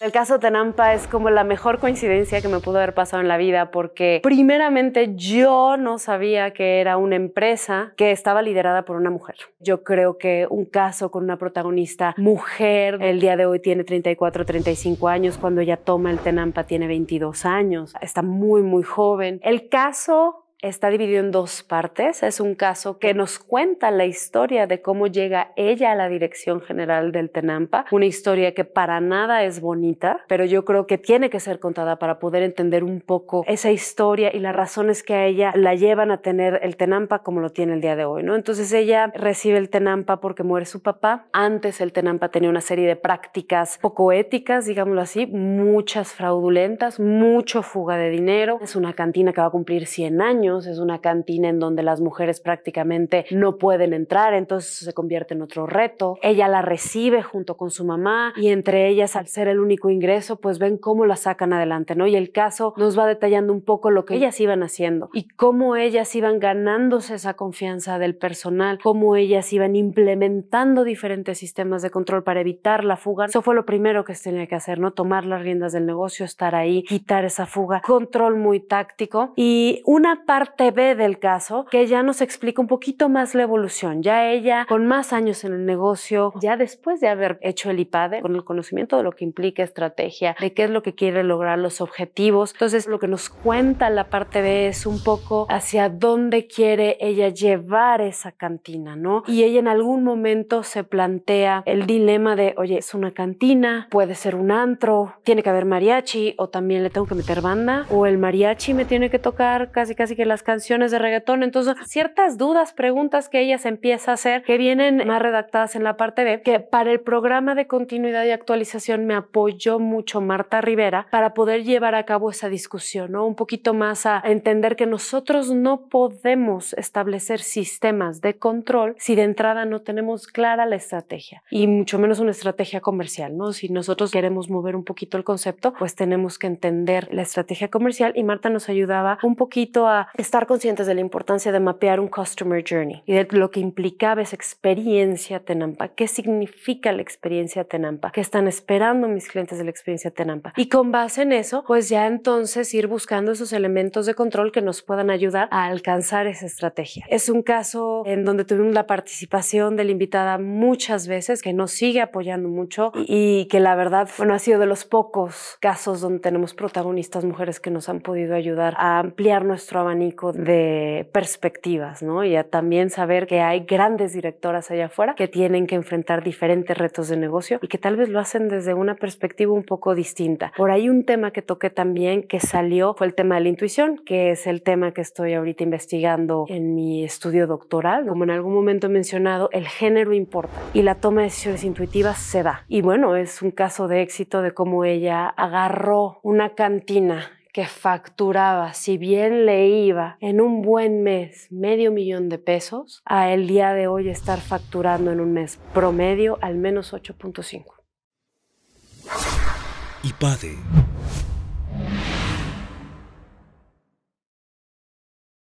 El caso Tenampa es como la mejor coincidencia que me pudo haber pasado en la vida porque primeramente yo no sabía que era una empresa que estaba liderada por una mujer. Yo creo que un caso con una protagonista mujer, el día de hoy tiene 34, 35 años, cuando ella toma el Tenampa tiene 22 años, está muy, muy joven. El caso está dividido en dos partes. Es un caso que nos cuenta la historia de cómo llega ella a la dirección general del Tenampa, una historia que para nada es bonita, pero yo creo que tiene que ser contada para poder entender un poco esa historia y las razones que a ella la llevan a tener el Tenampa como lo tiene el día de hoy, ¿no? Entonces ella recibe el Tenampa porque muere su papá. Antes el Tenampa tenía una serie de prácticas poco éticas, digámoslo así, muchas fraudulentas, mucho fuga de dinero. Es una cantina que va a cumplir 100 años es una cantina en donde las mujeres prácticamente no pueden entrar, entonces se convierte en otro reto. Ella la recibe junto con su mamá y entre ellas, al ser el único ingreso, pues ven cómo la sacan adelante, ¿no? Y el caso nos va detallando un poco lo que ellas iban haciendo y cómo ellas iban ganándose esa confianza del personal, cómo ellas iban implementando diferentes sistemas de control para evitar la fuga. Eso fue lo primero que se tenía que hacer, ¿no? Tomar las riendas del negocio, estar ahí, quitar esa fuga, control muy táctico y una parte parte B del caso, que ya nos explica un poquito más la evolución. Ya ella, con más años en el negocio, ya después de haber hecho el IPADE, eh, con el conocimiento de lo que implica estrategia, de qué es lo que quiere lograr, los objetivos. Entonces, lo que nos cuenta la parte B es un poco hacia dónde quiere ella llevar esa cantina, ¿no? Y ella en algún momento se plantea el dilema de, oye, es una cantina, puede ser un antro, tiene que haber mariachi o también le tengo que meter banda o el mariachi me tiene que tocar casi casi que las canciones de reggaetón. Entonces, ciertas dudas, preguntas que ella se empieza a hacer, que vienen más redactadas en la parte B, que para el programa de continuidad y actualización me apoyó mucho Marta Rivera para poder llevar a cabo esa discusión, ¿no? Un poquito más a entender que nosotros no podemos establecer sistemas de control si de entrada no tenemos clara la estrategia y mucho menos una estrategia comercial, ¿no? Si nosotros queremos mover un poquito el concepto, pues tenemos que entender la estrategia comercial y Marta nos ayudaba un poquito a estar conscientes de la importancia de mapear un customer journey y de lo que implicaba esa experiencia Tenampa, qué significa la experiencia Tenampa, qué están esperando mis clientes de la experiencia Tenampa. Y con base en eso, pues ya entonces ir buscando esos elementos de control que nos puedan ayudar a alcanzar esa estrategia. Es un caso en donde tuvimos la participación de la invitada muchas veces, que nos sigue apoyando mucho y, que la verdad, bueno, ha sido de los pocos casos donde tenemos protagonistas mujeres que nos han podido ayudar a ampliar nuestro abanico de perspectivas, ¿no? Y a también saber que hay grandes directoras allá afuera que tienen que enfrentar diferentes retos de negocio y que tal vez lo hacen desde una perspectiva un poco distinta. Por ahí un tema que toqué también que salió fue el tema de la intuición, que es el tema que estoy ahorita investigando en mi estudio doctoral. Como en algún momento he mencionado, el género importa y la toma de decisiones intuitivas se da. Y bueno, es un caso de éxito de cómo ella agarró una cantina que facturaba, si bien le iba en un buen mes medio millón de pesos, a el día de hoy estar facturando en un mes promedio al menos 8.5.